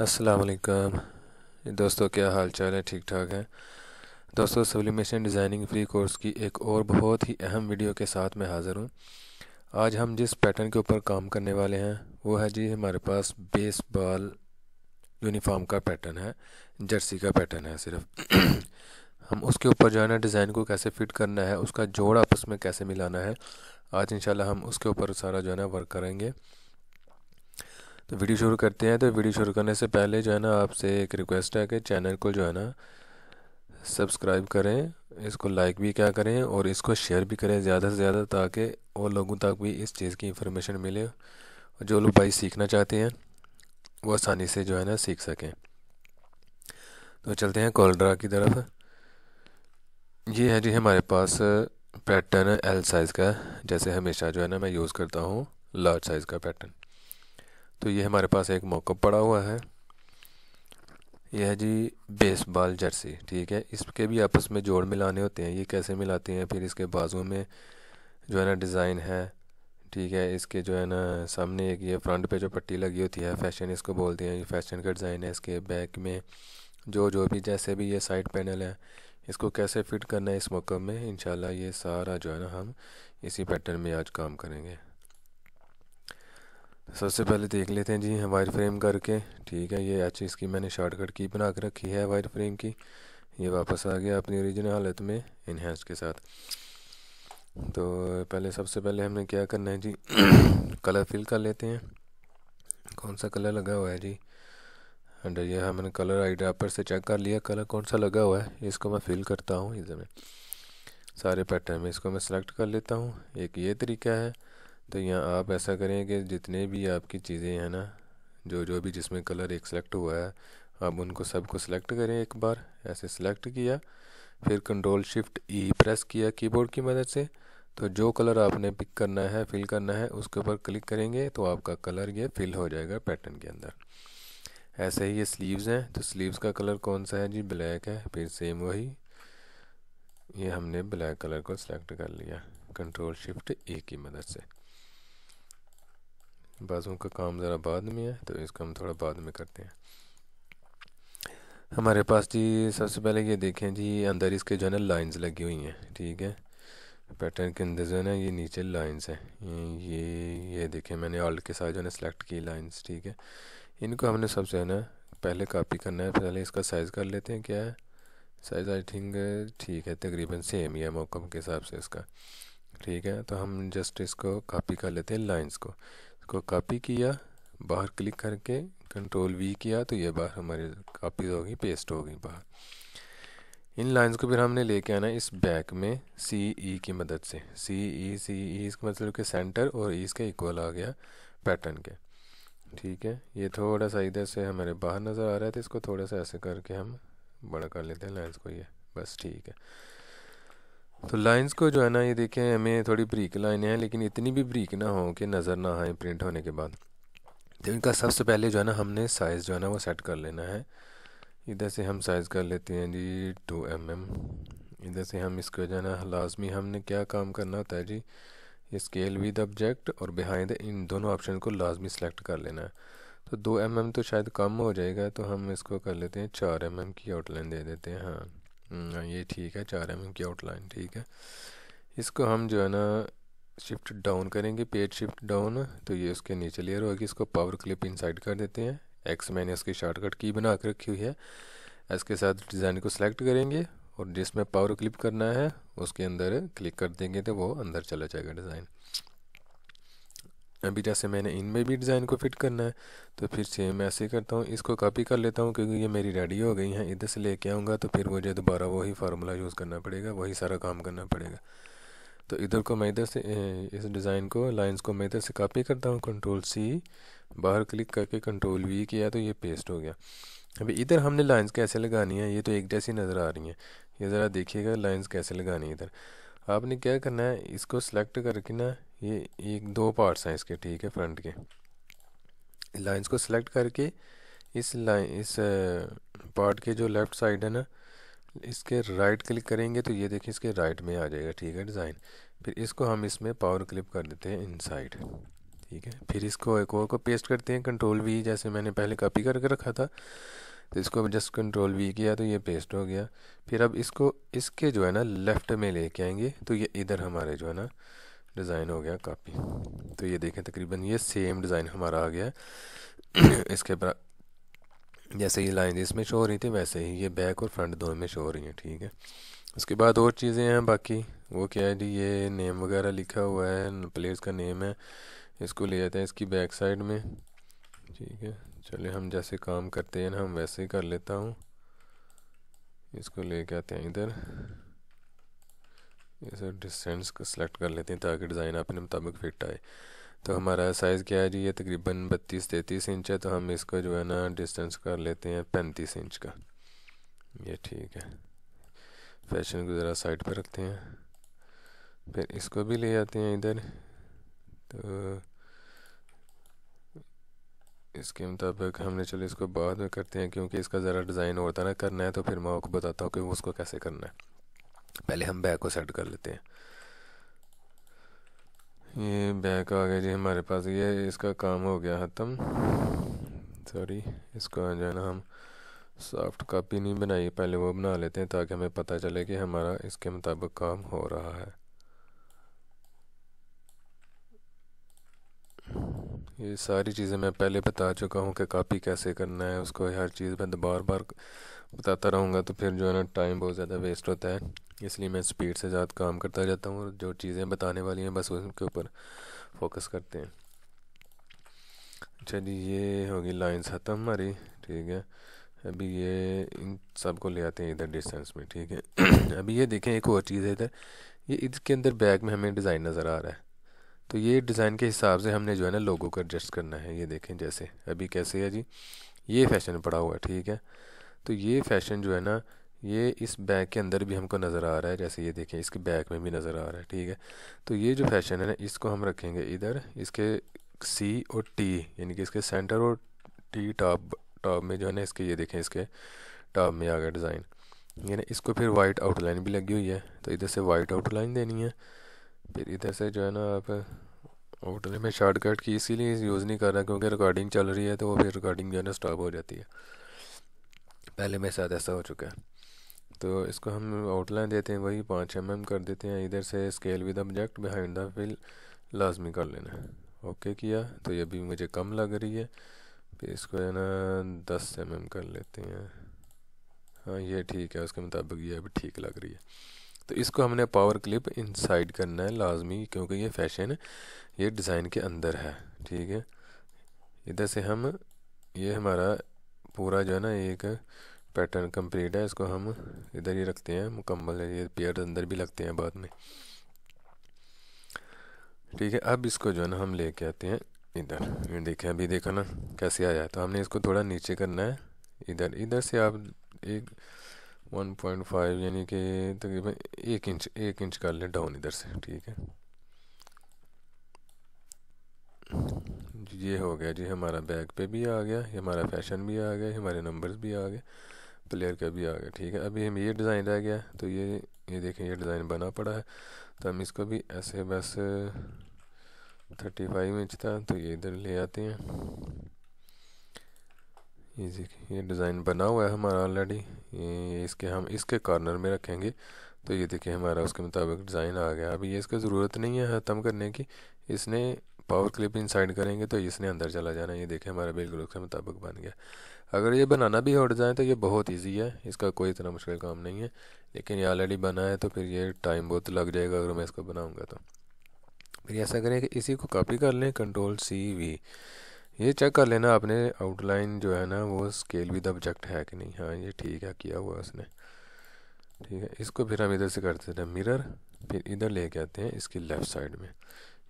अस्सलाम वालेकुम दोस्तों क्या हाल चाल है ठीक ठाक है दोस्तों सब्लिमेशन डिज़ाइनिंग फ्री कोर्स की एक और बहुत ही अहम वीडियो के साथ मैं हाज़िर हूँ आज हम जिस पैटर्न के ऊपर काम करने वाले हैं वो है जी हमारे पास बेस बॉल यूनिफॉर्म का पैटर्न है जर्सी का पैटर्न है सिर्फ हम उसके ऊपर जो है ना डिज़ाइन को कैसे फिट करना है उसका जोड़ आपस में कैसे मिलाना है आज इंशाल्लाह हम उसके ऊपर सारा जो है ना वर्क करेंगे तो वीडियो शुरू करते हैं तो वीडियो शुरू करने से पहले जो है ना आपसे एक रिक्वेस्ट है कि चैनल को जो है ना सब्सक्राइब करें इसको लाइक भी क्या करें और इसको शेयर भी करें ज़्यादा से ज़्यादा ताकि और लोगों तक भी इस चीज़ की इंफॉर्मेशन मिले और जो लोग भाई सीखना चाहते हैं वो आसानी से जो है ना सीख सकें तो चलते हैं कॉलड्रा की तरफ ये है जी हमारे पास पैटर्न एल साइज़ का जैसे हमेशा जो है ना मैं यूज़ करता हूँ लार्ज साइज़ का पैटर्न तो ये हमारे पास एक मौका पड़ा हुआ है यह है जी बेसबॉल जर्सी ठीक है इसके भी आपस में जोड़ मिलाने होते हैं ये कैसे मिलाते हैं फिर इसके बाजुओं में जो है ना डिज़ाइन है ठीक है इसके जो है ना सामने एक ये फ्रंट पे जो पट्टी लगी होती है फैशन इसको बोलते हैं ये फैशन का डिज़ाइन है इसके बैक में जो जो भी जैसे भी ये साइड पैनल है इसको कैसे फिट करना है इस मौक़ में इन ये सारा जो है ना हम इसी पैटर्न में आज काम करेंगे सबसे पहले देख लेते हैं जी वायर फ्रेम करके ठीक है ये अच्छी इसकी मैंने शॉर्टकट की बना के रखी है वायर फ्रेम की ये वापस आ गया अपनी ओरिजिनल हालत में इनहेंस के साथ तो पहले सबसे पहले हमने क्या करना है जी कलर फिल कर लेते हैं कौन सा कलर लगा हुआ है जी एंड ये हमने कलर आई ड्रापर से चेक कर लिया कलर कौन सा लगा हुआ है इसको मैं फिल करता हूँ इसमें सारे पैटर्न में इसको मैं सेलेक्ट कर लेता हूँ एक ये तरीका है तो यहाँ आप ऐसा करें कि जितने भी आपकी चीज़ें हैं ना जो जो भी जिसमें कलर एक सेलेक्ट हुआ है आप उनको सबको सेलेक्ट करें एक बार ऐसे सेलेक्ट किया फिर कंट्रोल शिफ्ट ई प्रेस किया कीबोर्ड की मदद से तो जो कलर आपने पिक करना है फिल करना है उसके ऊपर क्लिक करेंगे तो आपका कलर ये फिल हो जाएगा पैटर्न के अंदर ऐसे ही ये स्लीव्स हैं तो स्लीव्स का कलर कौन सा है जी ब्लैक है फिर सेम वही ये हमने ब्लैक कलर को सिलेक्ट कर लिया कंट्रोल शिफ्ट ए की मदद से बाजों का काम ज़रा बाद में है तो इसको हम थोड़ा बाद में करते हैं हमारे पास जी सबसे पहले ये देखें जी अंदर इसके जो है ना लाइंस लगी हुई हैं ठीक है पैटर्न के अंदर जो है ना ये नीचे लाइंस हैं ये ये देखें मैंने ऑल्ट के साथ जो है ना सेलेक्ट की लाइंस ठीक है इनको हमने सबसे है ना पहले कापी करना है पहले इसका साइज़ कर लेते हैं क्या है साइज़ आई थिंक ठीक है तकरीबन सेम ही है मौकम के हिसाब से इसका ठीक है तो हम जस्ट इसको कापी कर लेते हैं लाइन्स को को कॉपी किया बाहर क्लिक करके कंट्रोल वी किया तो ये बाहर हमारी कापीज होगी पेस्ट हो गई बाहर इन लाइंस को फिर हमने लेके आना इस बैक में सी ई e की मदद से सी ई सी ई इसका मतलब के सेंटर और ई e इसका इक्वल आ गया पैटर्न के ठीक है ये थोड़ा सा इधर से हमारे बाहर नज़र आ रहा है तो इसको थोड़ा सा ऐसे करके हम बड़ा कर लेते हैं लाइंस को ये बस ठीक है तो लाइंस को जो है ना ये देखें हमें थोड़ी ब्रीक लाइनें हैं लेकिन इतनी भी ब्रीक ना हो कि नज़र ना आए प्रिंट होने के बाद तो इनका सबसे पहले जो है ना हमने साइज़ जो है ना वो सेट कर लेना है इधर से हम साइज़ कर लेते हैं जी टू एम एम इधर से हम इसको जो है ना लाजमी हमने क्या काम करना होता है जी स्केल विद ऑब्जेक्ट और बिहाइंड इन दोनों ऑप्शन को लाजमी सेलेक्ट कर लेना है तो दो एम mm तो शायद कम हो जाएगा तो हम इसको कर लेते हैं चार एम mm की आउटलाइन दे देते हैं हाँ हम्म, हाँ, ये ठीक है चार एम की आउटलाइन ठीक है इसको हम जो है ना शिफ्ट डाउन करेंगे पेज शिफ्ट डाउन तो ये उसके नीचे लेयर होगी इसको पावर क्लिप इनसाइड कर देते हैं एक्स मैंने इसकी शॉर्टकट की बना कर रखी हुई है इसके साथ डिज़ाइन को सिलेक्ट करेंगे और जिसमें पावर क्लिप करना है उसके अंदर क्लिक कर देंगे तो वो अंदर चला जाएगा डिज़ाइन अभी जैसे मैंने इन में भी डिज़ाइन को फिट करना है तो फिर सेम ऐसे करता हूँ इसको कॉपी कर लेता हूँ क्योंकि ये मेरी रेडी हो गई हैं इधर से लेके आऊँगा तो फिर मुझे दोबारा वही फार्मूला यूज़ करना पड़ेगा वही सारा काम करना पड़ेगा तो इधर को मैं इधर से इस डिज़ाइन को लाइंस को मैं इधर से कॉपी करता हूँ कंट्रोल सी बाहर क्लिक करके कंट्रोल वी किया तो ये पेस्ट हो गया अभी इधर हमने लाइन्स कैसे लगानी है ये तो एक जैसी नज़र आ रही हैं ये ज़रा देखिएगा लाइन्स कैसे लगानी है इधर आपने क्या करना है इसको सिलेक्ट करके ना ये एक दो पार्ट्स हैं इसके ठीक है फ्रंट के लाइंस को सिलेक्ट करके इस लाइन इस पार्ट के जो लेफ़्ट साइड है ना इसके राइट क्लिक करेंगे तो ये देखिए इसके राइट में आ जाएगा ठीक है डिज़ाइन फिर इसको हम इसमें पावर क्लिप कर देते हैं इनसाइड ठीक है फिर इसको एक और को पेस्ट करते हैं कंट्रोल वी जैसे मैंने पहले कॉपी करके रखा था तो इसको जस्ट कंट्रोल वी किया तो ये पेस्ट हो गया फिर अब इसको इसके जो है ना लेफ़्ट में लेके आएंगे तो ये इधर हमारे जो है ना डिज़ाइन हो गया कापी तो ये देखें तकरीबन ये सेम डिज़ाइन हमारा आ गया इसके जैसे ये लाइन इसमें शो हो रही थी वैसे ही ये बैक और फ्रंट दोनों में शो हो रही हैं ठीक है उसके बाद और चीज़ें हैं बाकी वो क्या है जी ये नेम वगैरह लिखा हुआ है प्लेयर्स का नेम है इसको ले जाते हैं इसकी बैक साइड में ठीक है चलिए हम जैसे काम करते हैं ना हम वैसे ही कर लेता हूँ इसको लेके आते हैं इधर इसे डिस्टेंस को सिलेक्ट कर लेते हैं ताकि डिज़ाइन अपने मुताबिक फिट आए तो हमारा साइज़ क्या है जी ये तकरीबन बत्तीस तैंतीस इंच है तो हम इसको जो है ना डिस्टेंस कर लेते हैं पैंतीस इंच का ये ठीक है फैशन को ज़रा साइड पर रखते हैं फिर इसको भी ले आते हैं इधर तो इसके मुताबिक हमने चलो इसको बाद में करते हैं क्योंकि इसका ज़रा डिज़ाइन होता ना करना है तो फिर मैं आपको बताता हूँ कि वो उसको कैसे करना है पहले हम बैग को सेट कर लेते हैं ये बैग आ गया जी हमारे पास ये इसका काम हो गया ख़त्म सॉरी इसको जो है ना हम सॉफ्ट कापी नहीं बनाई पहले वो बना लेते हैं ताकि हमें पता चले कि हमारा इसके मुताबिक काम हो रहा है ये सारी चीज़ें मैं पहले बता चुका हूँ कि कापी कैसे करना है उसको हर चीज़ मैं तो बार बार बताता रहूँगा तो फिर जो है ना टाइम बहुत ज़्यादा वेस्ट होता है इसलिए मैं स्पीड से ज़्यादा काम करता जाता हूँ और जो चीज़ें बताने वाली हैं बस उनके ऊपर फोकस करते हैं अच्छा जी ये होगी लाइन ख़त्म हमारी ठीक है अभी ये इन सब को ले आते हैं इधर डिस्टेंस में ठीक है अभी ये देखें एक और चीज़ है इधर ये इसके अंदर बैग में हमें डिज़ाइन नज़र आ रहा है तो ये डिज़ाइन के हिसाब से हमने जो है ना लोगों को एडजस्ट करना है ये देखें जैसे अभी कैसे है जी ये फैशन पड़ा हुआ है ठीक है तो ये फैशन जो है ना ये इस बैग के अंदर भी हमको नज़र आ रहा है जैसे ये देखें इसके बैग में भी नज़र आ रहा है ठीक है तो ये जो फैशन है ना इसको हम रखेंगे इधर इसके सी और टी यानी कि इसके सेंटर और टी टॉप टॉप में जो है ना इसके ये देखें इसके टॉप में आ गया डिज़ाइन यानी इसको फिर वाइट आउटलाइन भी लगी हुई है तो इधर से वाइट आउटलाइन देनी है फिर इधर से जो है ना आप होटल में शॉर्टकट की इसीलिए यूज़ नहीं कर रहा क्योंकि रिकॉर्डिंग चल रही है तो वो फिर रिकॉर्डिंग जो है ना स्टॉप हो जाती है पहले मेरे साथ ऐसा हो चुका है तो इसको हम आउटलाइन देते हैं वही पाँच एम एम कर देते हैं इधर से scale with object behind the fill लाजमी कर लेना है ओके किया तो ये भी मुझे कम लग रही है फिर इसको है ना दस एम एम कर लेते हैं हाँ ये ठीक है उसके मुताबिक ये अभी ठीक लग रही है तो इसको हमने पावर क्लिप इनसाइड करना है लाजमी क्योंकि ये फैशन ये डिज़ाइन के अंदर है ठीक है इधर से हम ये हमारा पूरा जो है ना एक पैटर्न कंप्लीट है इसको हम इधर ही रखते हैं मुकम्मल है ये पेयर अंदर भी लगते हैं बाद में ठीक है अब इसको जो है ना हम लेके आते हैं इधर देखें अभी देखा ना कैसे आया तो हमने इसको थोड़ा नीचे करना है इधर इधर से आप एक वन पॉइंट फाइव यानी कि तकरीबन एक इंच एक इंच कर लें डाउन इधर से ठीक है ये हो गया जी हमारा बैग पे भी आ गया ये हमारा फैशन भी आ गया हमारे नंबर्स भी आ गए प्लेयर का भी आ गया ठीक है अभी हम ये डिज़ाइन रह गया तो ये ये देखें ये डिज़ाइन बना पड़ा है तो हम इसको भी ऐसे बस थर्टी फाइव इंच था तो ये इधर ले आते हैं ये देखिए ये डिज़ाइन बना हुआ है हमारा ऑलरेडी ये इसके हम इसके कॉर्नर में रखेंगे तो ये देखिए हमारा उसके मुताबिक डिज़ाइन आ गया अभी ये इसका ज़रूरत नहीं है ख़त्म करने की इसने पावर क्लिप इनसाइड करेंगे तो इसने अंदर चला जाना ये देखें हमारा बिल्कुल उसके मुताबिक बन गया अगर ये बनाना भी हो डिज़ाइन तो ये बहुत ईजी है इसका कोई इतना मुश्किल काम नहीं है लेकिन ये ऑलरेडी बना है तो फिर ये टाइम बहुत लग जाएगा अगर मैं इसको बनाऊँगा तो फिर ऐसा करें कि इसी को कॉपी कर लें कंट्रोल सी वी ये चेक कर लेना आपने आउटलाइन जो है ना वो स्केल विद ऑब्जेक्ट है कि नहीं हाँ ये ठीक है किया हुआ उसने ठीक है इसको फिर हम इधर से कर देते हैं मिरर फिर इधर ले के आते हैं इसकी लेफ़्ट साइड में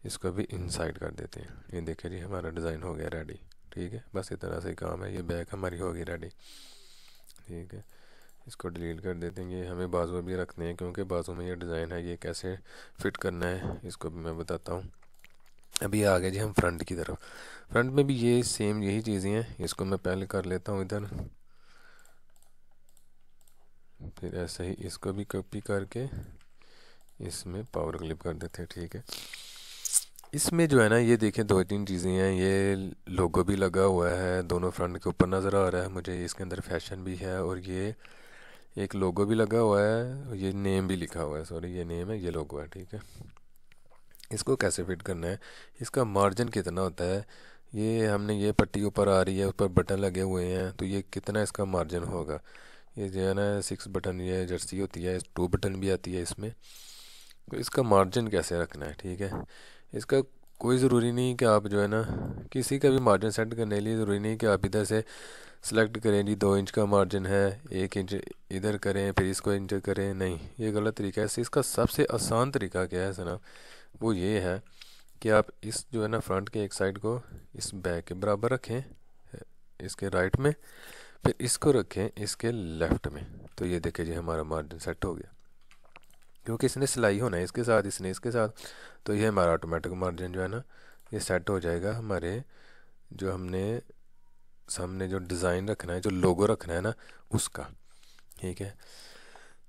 इसको भी इनसाइड कर देते हैं ये देखिए जी हमारा डिज़ाइन हो गया रेडी ठीक है बस इस तरह से काम है ये बैक हमारी होगी रेडी ठीक है इसको डिलीट कर देते हैं ये हमें बाजू भी रखने हैं क्योंकि बाजू में ये डिज़ाइन है ये कैसे फिट करना है इसको भी मैं बताता हूँ अभी आ गया जी हम फ्रंट की तरफ फ्रंट में भी ये सेम यही चीज़ें हैं इसको मैं पहले कर लेता हूँ इधर फिर ऐसे ही इसको भी कॉपी करके इसमें पावर क्लिप कर देते हैं ठीक है इसमें जो है ना ये देखें दो तीन चीज़ें हैं ये लोगो भी लगा हुआ है दोनों फ्रंट के ऊपर नज़र आ रहा है मुझे इसके अंदर फैशन भी है और ये एक लोगो भी लगा हुआ है ये नेम भी लिखा हुआ है सॉरी ये नेम है ये लोगो है ठीक है इसको कैसे फिट करना है इसका मार्जिन कितना होता है ये हमने ये पट्टी ऊपर आ रही है ऊपर बटन लगे हुए हैं तो ये कितना इसका मार्जिन होगा ये जो है ना सिक्स बटन ये जर्सी होती है टू बटन भी आती है इसमें तो इसका मार्जिन कैसे रखना है ठीक है इसका कोई ज़रूरी नहीं कि आप जो है ना किसी का भी मार्जिन सेट करने के लिए ज़रूरी नहीं कि आप इधर से सेलेक्ट करें जी दो इंच का मार्जिन है एक इंच इधर करें फिर इसको इंच करें नहीं ये गलत तरीका है इसका सबसे आसान तरीका क्या है सना वो ये है कि आप इस जो है ना फ्रंट के एक साइड को इस बैक के बराबर रखें इसके राइट में फिर इसको रखें इसके लेफ्ट में तो ये देखें जी हमारा मार्जिन सेट हो गया क्योंकि इसने सिलाई होना है इसके साथ इसने इसके साथ तो ये हमारा ऑटोमेटिक मार्जिन जो है ना ये सेट हो जाएगा हमारे जो हमने सामने जो डिज़ाइन रखना है जो लोगो रखना है ना उसका ठीक है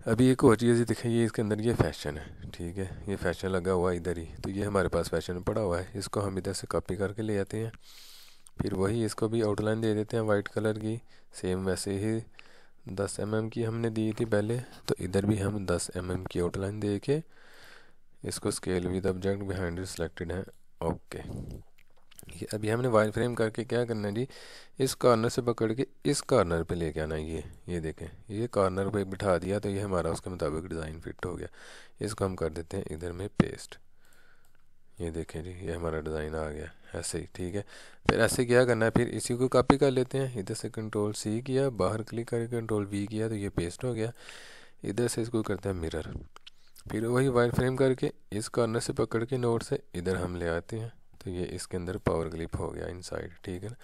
अभी एक और चीज़ दिखाइए इसके अंदर ये फैशन है ठीक है ये फैशन लगा हुआ है इधर ही तो ये हमारे पास फैशन पड़ा हुआ है इसको हम इधर से कॉपी करके ले आते हैं फिर वही इसको भी आउटलाइन दे देते हैं वाइट कलर की सेम वैसे ही दस एम mm की हमने दी थी पहले तो इधर भी हम दस एम mm की आउटलाइन दे के इसको scale with object behind selected है ओके अभी हमने वायर फ्रेम करके क्या करना है जी इस कॉर्नर से पकड़ के इस कॉर्नर पे लेके आना है ये ये देखें ये कॉर्नर पे बिठा दिया तो ये हमारा उसके मुताबिक डिज़ाइन फिट हो गया इसको हम कर देते हैं इधर में पेस्ट ये देखें जी ये हमारा डिज़ाइन आ गया ऐसे ही ठीक है फिर ऐसे क्या करना है फिर इसी को कॉपी कर लेते हैं इधर से कंट्रोल सी किया बाहर क्लिक करके कंट्रोल वी किया तो ये पेस्ट हो गया इधर से इसको करते हैं मिरर फिर वही वायर फ्रेम करके इस कॉर्नर से पकड़ के नोट से इधर हम ले आते हैं तो ये इसके अंदर पावर क्लिप हो गया इनसाइड ठीक है ना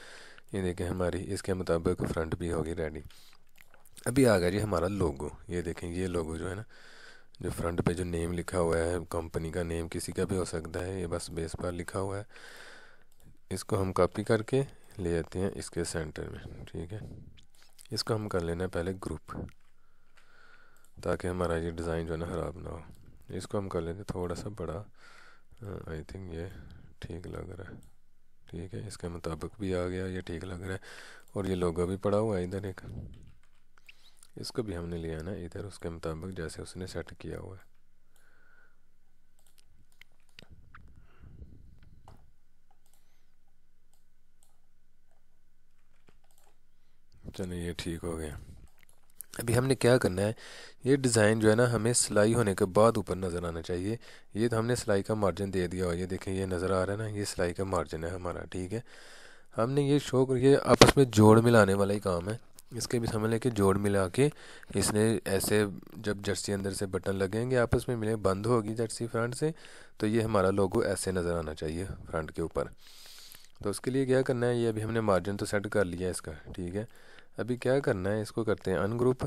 ये देखें हमारी इसके मुताबिक फ्रंट भी होगी रेडी अभी आ गया जी हमारा लोगो ये देखें ये लोगो जो है ना जो फ्रंट पे जो नेम लिखा हुआ है कंपनी का नेम किसी का भी हो सकता है ये बस बेस पर लिखा हुआ है इसको हम कॉपी करके ले आते हैं इसके सेंटर में ठीक है इसको हम कर लेना है पहले ग्रुप ताकि हमारा ये डिज़ाइन जो है ना ख़राब ना हो इसको हम कर लेते थोड़ा सा बड़ा आई थिंक ये ठीक लग रहा है ठीक है इसके मुताबिक भी आ गया ये ठीक लग रहा है और ये लोगो भी पड़ा हुआ है इधर एक इसको भी हमने लिया ना इधर उसके मुताबिक जैसे उसने सेट किया हुआ है चलो ये ठीक हो गया अभी हमने क्या करना है ये डिज़ाइन जो है ना हमें सिलाई होने के बाद ऊपर नज़र आना चाहिए ये तो हमने सिलाई का मार्जिन दे दिया और ये देखें ये नज़र आ रहा है ना ये सिलाई का मार्जिन है हमारा ठीक है हमने ये शो ये आपस में जोड़ मिलाने वाला ही काम है इसके भी समझ लें कि जोड़ मिला के इसने ऐसे जब जर्सी अंदर से बटन लगेंगे आपस में मिले बंद होगी जर्सी फ्रंट से तो ये हमारा लोगो ऐसे नज़र आना चाहिए फ्रंट के ऊपर तो उसके लिए क्या करना है ये अभी हमने मार्जिन तो सेट कर लिया इसका ठीक है अभी क्या करना है इसको करते हैं अनग्रुप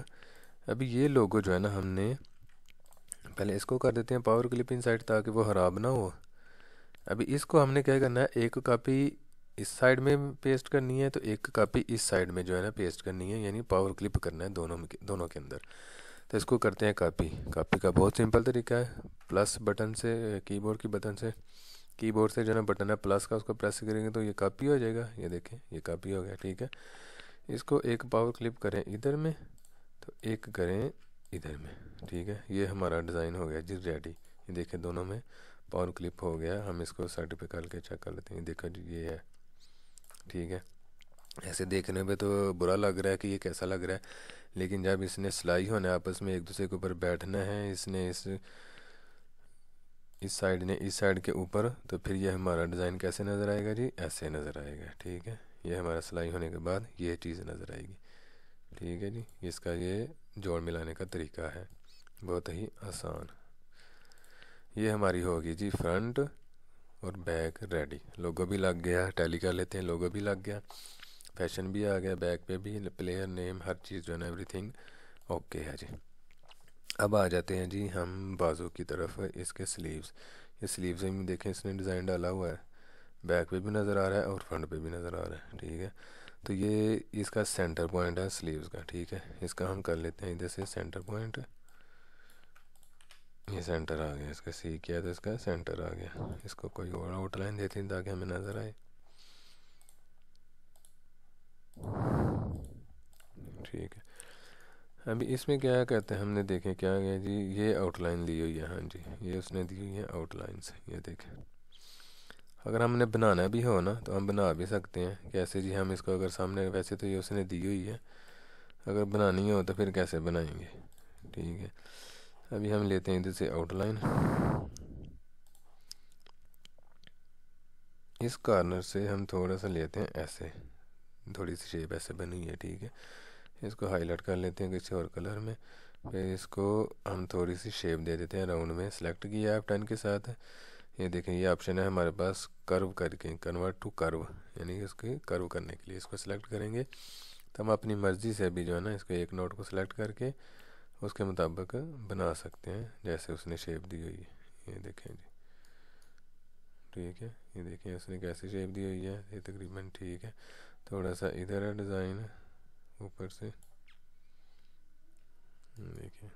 अभी ये लोगो जो है ना हमने पहले इसको कर देते हैं पावर क्लिप इन साइड ताकि वो ख़राब ना हो अभी इसको हमने क्या करना है एक कापी इस साइड में पेस्ट करनी है तो एक कापी इस साइड में जो है ना पेस्ट करनी है यानी पावर क्लिप करना है दोनों में दोनों के अंदर तो इसको करते हैं कापी कापी का बहुत सिंपल तरीका है प्लस बटन से कीबोर्ड की बटन से कीबोर्ड से जो है ना बटन है प्लस का उसको प्रेस करेंगे तो ये कापी हो जाएगा ये देखें ये कापी हो गया ठीक है इसको एक पावर क्लिप करें इधर में तो एक करें इधर में ठीक है ये हमारा डिज़ाइन हो गया जी रेडी ये देखें दोनों में पावर क्लिप हो गया हम इसको साइड पे के चेक कर लेते हैं देखो जी ये है ठीक है ऐसे देखने पे तो बुरा लग रहा है कि ये कैसा लग रहा है लेकिन जब इसने सिलाई होना आपस में एक दूसरे के ऊपर बैठना है इसने इस इस साइड ने इस साइड के ऊपर तो फिर ये हमारा डिज़ाइन कैसे नज़र आएगा जी ऐसे नज़र आएगा ठीक है ये हमारा सिलाई होने के बाद ये चीज़ नज़र आएगी ठीक है जी इसका ये जोड़ मिलाने का तरीका है बहुत ही आसान ये हमारी होगी जी फ्रंट और बैक रेडी लोगो भी लग गया टैली कर लेते हैं लोगो भी लग गया फैशन भी आ गया बैक पे भी प्लेयर नेम हर चीज़ जो है ना एवरीथिंग ओके है जी अब आ जाते हैं जी हम बाजू की तरफ इसके स्लीव्स ये स्लीव्स में देखें इसने डिज़ाइन डाला हुआ है बैक पे भी नज़र आ रहा है और फ्रंट पे भी नज़र आ रहा है ठीक है तो ये इसका सेंटर पॉइंट है स्लीव्स का ठीक है इसका हम कर लेते हैं इधर से सेंटर पॉइंट ये सेंटर आ गया इसका सी किया तो इसका सेंटर आ गया इसको कोई और आउटलाइन देते हैं ताकि हमें नज़र आए ठीक है अभी इसमें क्या कहते हैं हमने देखें क्या गया जी ये आउटलाइन ली हुई है हाँ जी ये उसने दी हुई है आउटलाइन से ये देखें अगर हमने बनाना भी हो ना तो हम बना भी सकते हैं कैसे जी हम इसको अगर सामने वैसे तो ये उसने दी हुई है अगर बनानी हो तो फिर कैसे बनाएंगे ठीक है अभी हम लेते हैं इधर से आउटलाइन इस कॉर्नर से हम थोड़ा सा लेते हैं ऐसे थोड़ी सी शेप ऐसे बनी है ठीक है इसको हाईलाइट कर लेते हैं किसी और कलर में फिर इसको हम थोड़ी सी शेप दे देते हैं राउंड में सेलेक्ट किया आप टेन के साथ ये देखें ये ऑप्शन है हमारे पास कर्व करके कन्वर्ट टू कर्व यानी इसके कर्व करने के लिए इसको सिलेक्ट करेंगे तो हम अपनी मर्ज़ी से भी जो है ना इसके एक नोट को सिलेक्ट करके उसके मुताबिक बना सकते हैं जैसे उसने शेप दी हुई है ये देखें जी ठीक है ये देखें उसने कैसी शेप दी हुई है ये तकरीबन ठीक है थोड़ा सा इधर है डिज़ाइन ऊपर से देखिए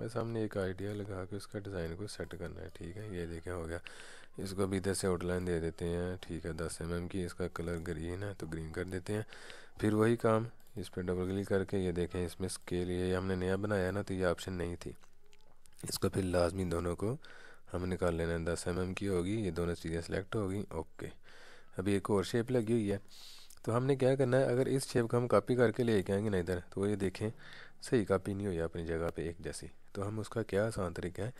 मैं सामने एक आइडिया लगा के उसका डिज़ाइन को सेट करना है ठीक है ये देखें हो गया इसको भी इधर से आउटलाइन दे देते हैं ठीक है दस एम की इसका कलर ग्रीन है तो ग्रीन कर देते हैं फिर वही काम इस पर डबल क्लिक करके ये देखें इसमें स्केल ये हमने नया बनाया ना तो ये ऑप्शन नहीं थी इसको फिर लाजमी दोनों को हम निकाल लेना है दस एम की होगी ये दोनों चीज़ें सेलेक्ट होगी ओके अभी एक और शेप लगी हुई है तो हमने क्या करना है अगर इस शेप को हम कॉपी करके लेके आएंगे ना इधर तो ये देखें सही कॉपी नहीं हुई अपनी जगह पे एक जैसी तो हम उसका क्या आसान तरीका है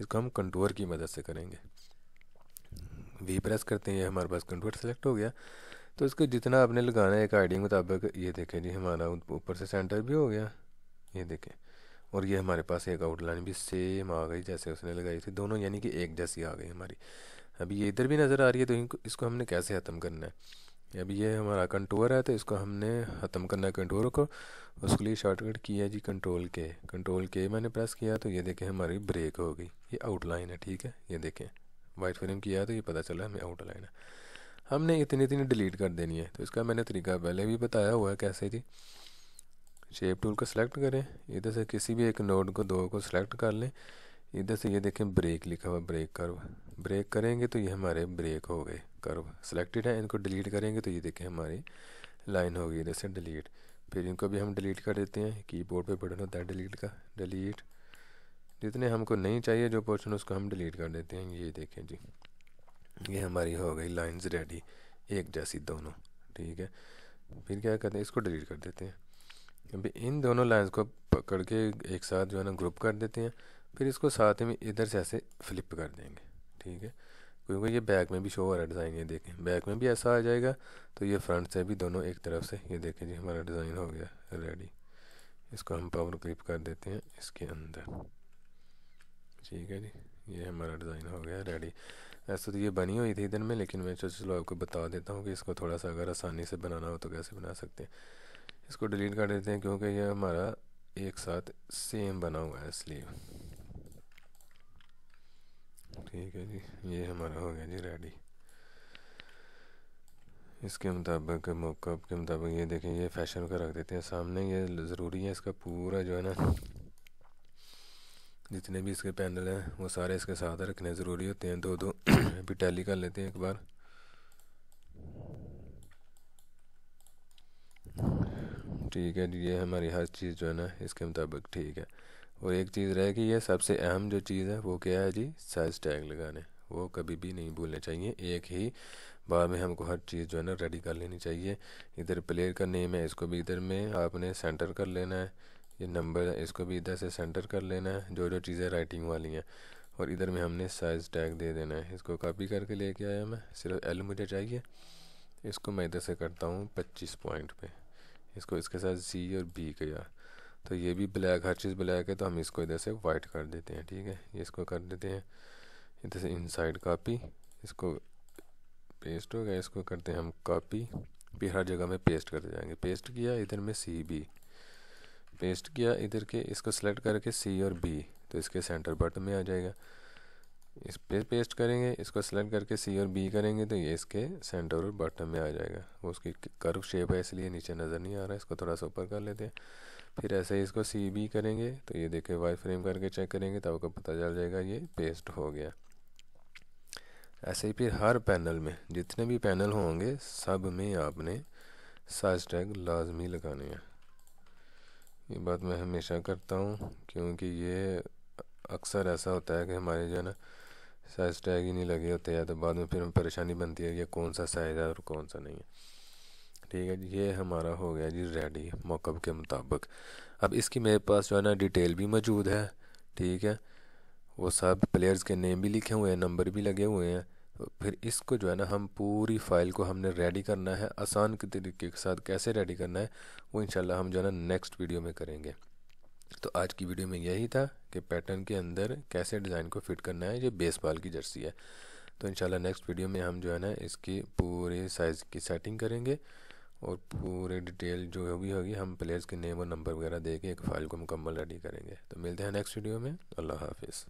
इसको हम कंटूअर की मदद से करेंगे वी प्रेस करते हैं हमारे पास कंटूअर सेलेक्ट हो गया तो इसको जितना आपने लगाना है एक आईडी मुताबिक ये देखें जी हमारा ऊपर से सेंटर भी हो गया ये देखें और ये हमारे पास एक आउटलाइन भी सेम आ गई जैसे उसने लगाई थी दोनों यानी कि एक जैसी आ गई हमारी अभी ये इधर भी नज़र आ रही है तो इसको हमने कैसे ख़त्म करना है अब ये हमारा कंट्रोलर है तो इसको हमने ख़त्म करना है कंट्रोलर को उसके लिए शॉर्टकट की है जी कंट्रोल के कंट्रोल के मैंने प्रेस किया तो ये देखें हमारी ब्रेक हो गई ये आउटलाइन है ठीक है ये देखें वाइट फ्रेम किया तो ये पता चला हमें आउटलाइन है हमने इतनी इतनी डिलीट कर देनी है तो इसका मैंने तरीका पहले भी बताया हुआ है कैसे जी शेप टूल को सिलेक्ट करें इधर से किसी भी एक नोड को दो को सिलेक्ट कर लें इधर से ये देखें ब्रेक लिखा हुआ ब्रेक कर ब्रेक करेंगे तो ये हमारे ब्रेक हो गए कर्व सेलेक्टेड है इनको डिलीट करेंगे तो ये देखें हमारी लाइन होगी जैसे डिलीट फिर इनको भी हम डिलीट कर देते हैं कीबोर्ड पे बटन होता है डिलीट का डिलीट जितने हमको नहीं चाहिए जो पोर्शन उसको हम डिलीट कर देते हैं ये देखें जी ये हमारी हो गई लाइंस रेडी एक जैसी दोनों ठीक है फिर क्या करते हैं इसको डिलीट कर देते हैं अभी इन दोनों लाइंस को पकड़ के एक साथ जो है ना ग्रुप कर देते हैं फिर इसको साथ में इधर से ऐसे फ्लिप कर देंगे ठीक है क्योंकि ये बैक में भी शो हो रहा है डिज़ाइन ये देखें बैक में भी ऐसा आ जाएगा तो ये फ्रंट से भी दोनों एक तरफ से ये देखें जी हमारा डिज़ाइन हो गया रेडी इसको हम पावर क्लिप कर देते हैं इसके अंदर ठीक है जी ये हमारा डिज़ाइन हो गया रेडी ऐसे तो ये बनी हुई थी इधर में लेकिन मैं चलो आपको बता देता हूँ कि इसको थोड़ा सा अगर आसानी से बनाना हो तो कैसे बना सकते हैं इसको डिलीट कर देते हैं क्योंकि ये हमारा एक साथ सेम बना हुआ है इसलिए ठीक है जी ये हमारा हो गया जी रेडी इसके मुताबिक मौकअप के मुताबिक ये देखें ये फैशन का रख देते हैं सामने ये ज़रूरी है इसका पूरा जो है ना जितने भी इसके पैनल हैं वो सारे इसके साथ रखने ज़रूरी होते हैं दो दो अभी टैली कर लेते हैं एक बार ठीक है ये हमारी हर चीज़ जो है ना इसके मुताबिक ठीक है और एक चीज़ रहे कि ये सबसे अहम जो चीज़ है वो क्या है जी साइज टैग लगाने वो कभी भी नहीं भूलने चाहिए एक ही बार में हमको हर चीज़ जो है ना रेडी कर लेनी चाहिए इधर प्लेयर का नेम है इसको भी इधर में आपने सेंटर कर लेना है ये नंबर है इसको भी इधर से सेंटर कर लेना है जो जो चीज़ें राइटिंग वाली हैं और इधर में हमने साइज़ टैग दे देना है इसको कॉपी करके लेके आया मैं सिर्फ एल मुझे चाहिए इसको मैं इधर से करता हूँ पच्चीस पॉइंट पे इसको इसके साथ सी और बी का यार तो ये भी ब्लैक हर चीज़ ब्लैक है तो हम इसको इधर से वाइट कर देते हैं ठीक है ये इसको कर देते हैं इधर से इनसाइड कॉपी इसको पेस्ट हो गया इसको करते हैं हम कॉपी फिर हर जगह में पेस्ट करते जाएंगे पेस्ट किया इधर में सी बी पेस्ट किया इधर के इसको सेलेक्ट करके सी और बी तो इसके सेंटर बटन में आ जाएगा इस पे पेस्ट करेंगे इसको सेलेक्ट करके सी और बी करेंगे तो ये इसके सेंटर और बटन में आ जाएगा उसकी कर्व शेप है इसलिए नीचे नज़र नहीं आ रहा है इसको थोड़ा सा ऊपर कर लेते हैं फिर ऐसे ही इसको सी भी करेंगे तो ये देखिए वाई फ्रेम करके चेक करेंगे तो आपको पता चल जाएगा ये पेस्ट हो गया ऐसे ही फिर हर पैनल में जितने भी पैनल होंगे सब में आपने साइज टैग लाजमी लगाने हैं ये बात मैं हमेशा करता हूँ क्योंकि ये अक्सर ऐसा होता है कि हमारे जो है ना साइज़ टैग ही नहीं लगे होते या तो बाद में फिर परेशानी बनती है कि कौन सा साइज़ है और कौन सा नहीं है ठीक है जी ये हमारा हो गया जी रेडी मॉकअप के मुताबिक अब इसकी मेरे पास जो है ना डिटेल भी मौजूद है ठीक है वो सब प्लेयर्स के नेम भी लिखे हुए हैं नंबर भी लगे हुए हैं तो फिर इसको जो है ना हम पूरी फाइल को हमने रेडी करना है आसान के तरीके के साथ कैसे रेडी करना है वो इंशाल्लाह हम जो है ना नेक्स्ट वीडियो में करेंगे तो आज की वीडियो में यही था कि पैटर्न के अंदर कैसे डिज़ाइन को फिट करना है ये बेसबॉल की जर्सी है तो इंशाल्लाह नेक्स्ट वीडियो में हम जो है ना इसकी पूरे साइज़ की सेटिंग करेंगे और पूरे डिटेल जो भी होगी हम प्लेयर्स के नेम और नंबर वगैरह दे के एक फ़ाइल को मुकम्मल रेडी करेंगे तो मिलते हैं नेक्स्ट वीडियो में अल्लाह हाफिज़